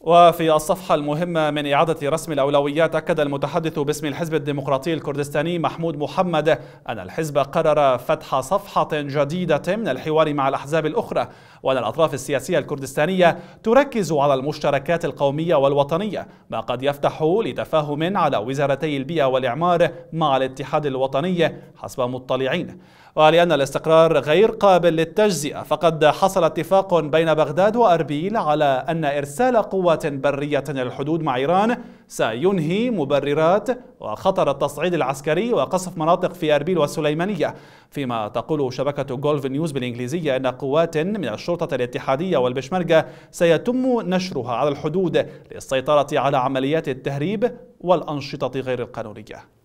وفي الصفحة المهمة من إعادة رسم الأولويات أكد المتحدث باسم الحزب الديمقراطي الكردستاني محمود محمد أن الحزب قرر فتح صفحة جديدة من الحوار مع الأحزاب الأخرى وأن الأطراف السياسية الكردستانية تركز على المشتركات القومية والوطنية ما قد يفتح لتفاهم على وزارتي البيئة والإعمار مع الاتحاد الوطني حسب مطلعين ولأن الاستقرار غير قابل للتجزئة فقد حصل اتفاق بين بغداد وأربيل على أن إرسال قوات برية للحدود مع إيران سينهي مبررات وخطر التصعيد العسكري وقصف مناطق في أربيل والسليمانية فيما تقول شبكة جولف نيوز بالإنجليزية أن قوات من الشرطة الاتحادية والبشمركة سيتم نشرها على الحدود للسيطرة على عمليات التهريب والأنشطة غير القانونية